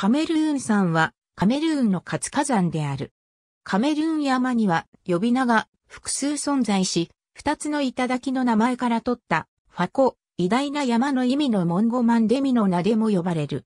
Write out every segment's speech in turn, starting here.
カメルーン山はカメルーンの活火山である。カメルーン山には呼び名が複数存在し、二つの頂の名前から取ったファコ、偉大な山の意味のモンゴマンデミの名でも呼ばれる。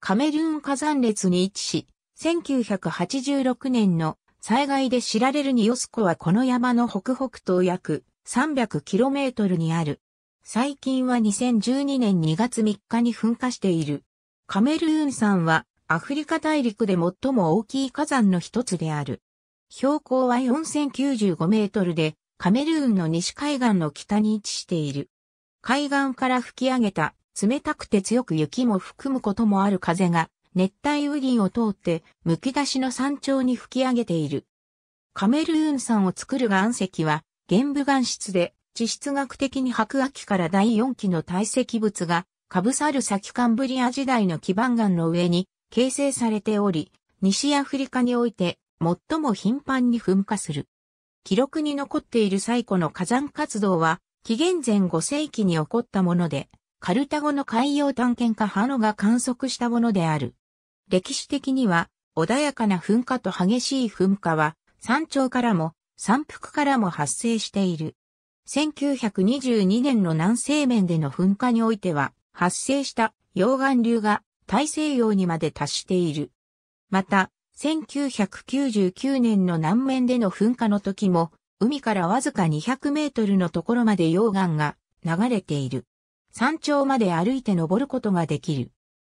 カメルーン火山列に位置し、1986年の災害で知られるニオスコはこの山の北北東約 300km にある。最近は2012年2月3日に噴火している。カメルーン山はアフリカ大陸で最も大きい火山の一つである。標高は4095メートルで、カメルーンの西海岸の北に位置している。海岸から吹き上げた冷たくて強く雪も含むこともある風が熱帯雨林を通って剥き出しの山頂に吹き上げている。カメルーン山を作る岩石は玄武岩質で地質学的に白亜紀から第4期の堆積物が被さる先カンブリア時代の基盤岩の上に形成されており、西アフリカにおいて最も頻繁に噴火する。記録に残っている最古の火山活動は、紀元前5世紀に起こったもので、カルタゴの海洋探検家ハノが観測したものである。歴史的には、穏やかな噴火と激しい噴火は、山頂からも、山腹からも発生している。1922年の南西面での噴火においては、発生した溶岩流が大西洋にまで達している。また、1999年の南面での噴火の時も、海からわずか200メートルのところまで溶岩が流れている。山頂まで歩いて登ることができる。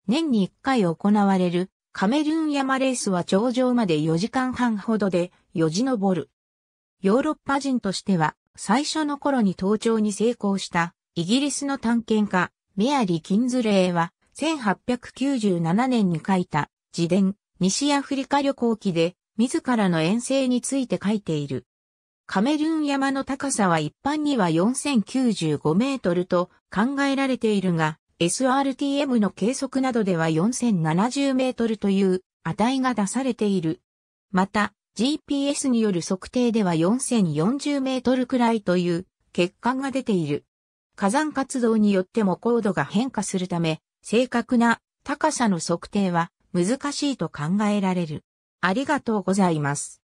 年に1回行われるカメルーン山レースは頂上まで4時間半ほどでよじ登る。ヨーロッパ人としては最初の頃に登頂に成功したイギリスの探検家メアリー・キンズレーは1897年に書いた自伝、西アフリカ旅行記で、自らの遠征について書いている。カメルーン山の高さは一般には4095メートルと考えられているが、SRTM の計測などでは4070メートルという値が出されている。また、GPS による測定では4040メートルくらいという結果が出ている。火山活動によっても高度が変化するため、正確な高さの測定は難しいと考えられる。ありがとうございます。